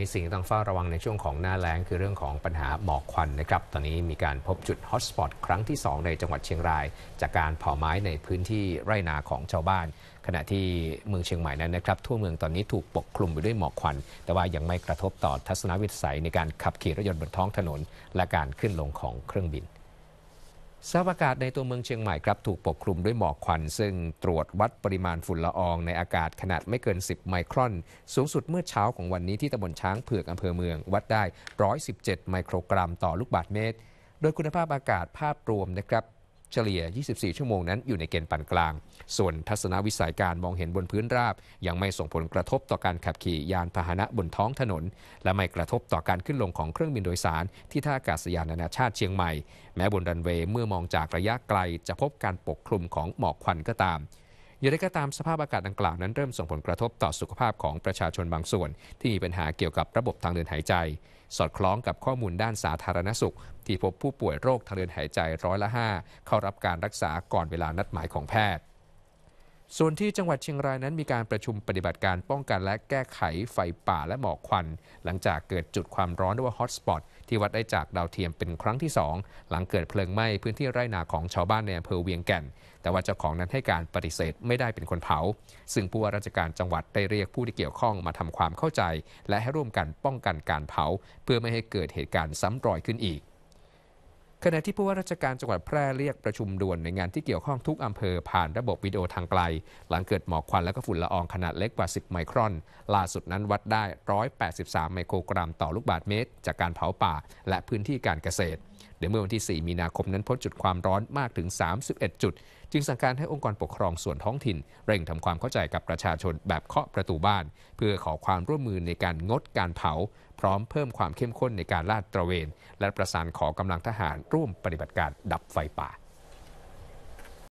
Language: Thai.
มีสิ่งต้องเฝ้าระวังในช่วงของหน้าแล้งคือเรื่องของปัญหาหมอกควันนะครับตอนนี้มีการพบจุดฮอตสปอตครั้งที่ 2 ในจังหวัดเชียงราย จากการเผาไม้ในพื้นที่ไร่นาของชาวบ้าน ขณะที่เมืองเชียงใหม่นั้นนะครับ ทั่วเมืองตอนนี้ถูกปกคลุมไปด้วยหมอกควัน แต่ว่ายังไม่กระทบต่อทัศนวิสัยในการขับขี่รถยนต์บนท้องถนน และการขึ้นลงของเครื่องบินสภาพอากาศในตัวเมืองเชียงใหม่ครับถูกปกคลุมด้วยหมอกควัน ซึ่งตรวจวัดปริมาณฝุ่นละอองในอากาศขนาดไม่เกิน 10 ไมครอน สูงสุดเมื่อเช้าของวันนี้ที่ตำบลช้างเผือกอำเภอเมือง วัดได้ 117 ไมโครกรัมต่อลูกบาศก์เมตร โดยคุณภาพอากาศภาพรวมนะครับเฉลี่ย 24 ชั่วโมงนั้นอยู่ในเกณฑ์ปานกลาง ส่วนทัศนวิสัยการมองเห็นบนพื้นราบ ยังไม่ส่งผลกระทบต่อการขับขี่ยานพาหนะบนท้องถนน และไม่กระทบต่อการขึ้นลงของเครื่องบินโดยสาร ที่ท่าอากาศยานนานาชาติเชียงใหม่ แม้บนรันเวย์เมื่อมองจากระยะไกลจะพบการปกคลุมของ หมอกควันก็ตามอย่างไรก็ตามสภาพอากาศดังกล่าวนั้นเริ่มส่งผลกระทบต่อสุขภาพของประชาชนบางส่วนที่มีปัญหาเกี่ยวกับระบบทางเดินหายใจ สอดคล้องกับข้อมูลด้านสาธารณสุขที่พบผู้ป่วยโรคทางเดินหายใจร้อยละ 5 เข้ารับการรักษาก่อนเวลานัดหมายของแพทย์ส่วนที่จังหวัดเชียงรายนั้นมีการประชุมปฏิบัติการป้องกันและแก้ไข ไฟป่าและหมอกควัน หลังจากเกิดจุดความร้อนหรือว่าฮอตสปอตที่วัดได้จากดาวเทียมเป็นครั้งที่ 2 หลังเกิดเพลิงไหม้พื้นที่ไร่นาของชาวบ้านในอำเภอเวียงแก่น แต่ว่าเจ้าของนั้นให้การปฏิเสธไม่ได้เป็นคนเผา ซึ่งผู้ว่าราชการจังหวัดได้เรียกผู้ที่เกี่ยวข้องมาทำความเข้าใจ และให้ร่วมกันป้องกันการเผา เพื่อไม่ให้เกิดเหตุการณ์ซ้ำรอยขึ้นอีกขณะที่ผู้ว่าราชการจังหวัดแพร่เรียกประชุมด่วน ในงานที่เกี่ยวข้องทุกอำเภอผ่านระบบวิดีโอทางไกล หลังเกิดหมอกควันและก็ฝุ่นละอองขนาดเล็กกว่า 10 ไมครอน ล่าสุดนั้นวัดได้ 183 ไมโครกรัมต่อลูกบาศก์เมตร จากการเผาป่า และพื้นที่การเกษตร เดยเมื่อวันที่ 4 มีนาคมนั้นพบจุดความร้อนมากถึง 31 จุด จึงสั่งการให้องค์กรปกครองส่วนท้องถิ่น เร่งทำความเข้าใจกับประชาชนแบบเคาะประตูบ้าน เพื่อขอความร่วมมือในการงดการเผา พร้อมเพิ่มความเข้มข้นในการลาดตระเวนและประสานขอกำลังทหารร่วมปฏิบัติการดับไฟป่า